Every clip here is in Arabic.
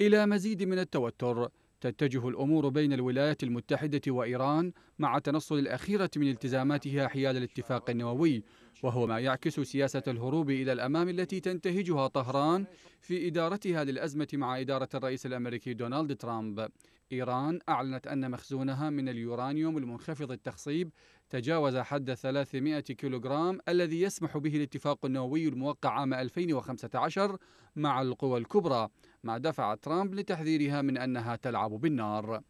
إلى مزيد من التوتر تتجه الأمور بين الولايات المتحدة وإيران مع تنصل الأخيرة من التزاماتها حيال الاتفاق النووي وهو ما يعكس سياسة الهروب إلى الأمام التي تنتهجها طهران في إدارتها للأزمة مع إدارة الرئيس الأمريكي دونالد ترامب إيران أعلنت أن مخزونها من اليورانيوم المنخفض التخصيب تجاوز حد 300 كيلوغرام الذي يسمح به الاتفاق النووي الموقع عام 2015 مع القوى الكبرى ما دفع ترامب لتحذيرها من أنها تلعب بالنار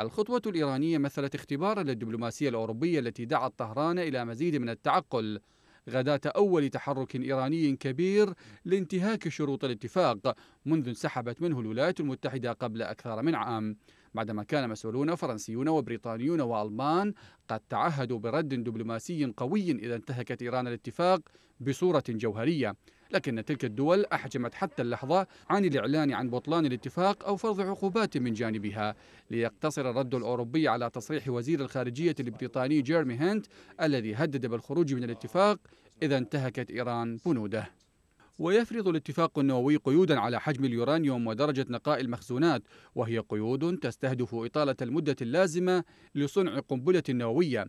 الخطوة الإيرانية مثلت اختبارا للدبلوماسية الأوروبية التي دعت طهران إلى مزيد من التعقل غداة أول تحرك إيراني كبير لانتهاك شروط الاتفاق منذ انسحبت منه الولايات المتحدة قبل أكثر من عام بعدما كان مسؤولون فرنسيون وبريطانيون وألمان قد تعهدوا برد دبلوماسي قوي إذا انتهكت إيران الاتفاق بصورة جوهرية لكن تلك الدول أحجمت حتى اللحظة عن الإعلان عن بطلان الاتفاق أو فرض عقوبات من جانبها ليقتصر الرد الأوروبي على تصريح وزير الخارجية البريطاني جيرمي هنت الذي هدد بالخروج من الاتفاق إذا انتهكت إيران بنوده ويفرض الاتفاق النووي قيودا على حجم اليورانيوم ودرجة نقاء المخزونات وهي قيود تستهدف إطالة المدة اللازمة لصنع قنبلة نووية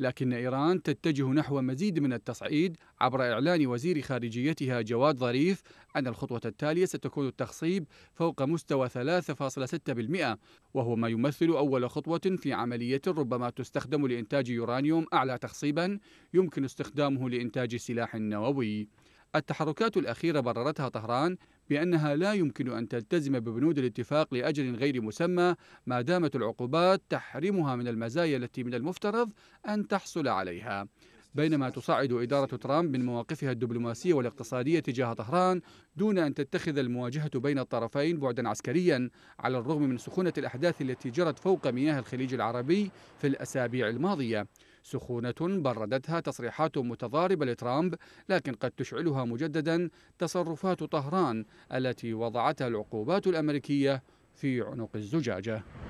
لكن إيران تتجه نحو مزيد من التصعيد عبر إعلان وزير خارجيتها جواد ظريف أن الخطوة التالية ستكون التخصيب فوق مستوى 3.6% وهو ما يمثل أول خطوة في عملية ربما تستخدم لإنتاج يورانيوم أعلى تخصيبا يمكن استخدامه لإنتاج سلاح نووي التحركات الأخيرة بررتها طهران بأنها لا يمكن أن تلتزم ببنود الاتفاق لأجل غير مسمى ما دامت العقوبات تحرمها من المزايا التي من المفترض أن تحصل عليها بينما تصعد إدارة ترامب من مواقفها الدبلوماسية والاقتصادية تجاه طهران دون أن تتخذ المواجهة بين الطرفين بعدا عسكريا على الرغم من سخونة الأحداث التي جرت فوق مياه الخليج العربي في الأسابيع الماضية سخونة بردتها تصريحات متضاربة لترامب لكن قد تشعلها مجددا تصرفات طهران التي وضعتها العقوبات الأمريكية في عنق الزجاجة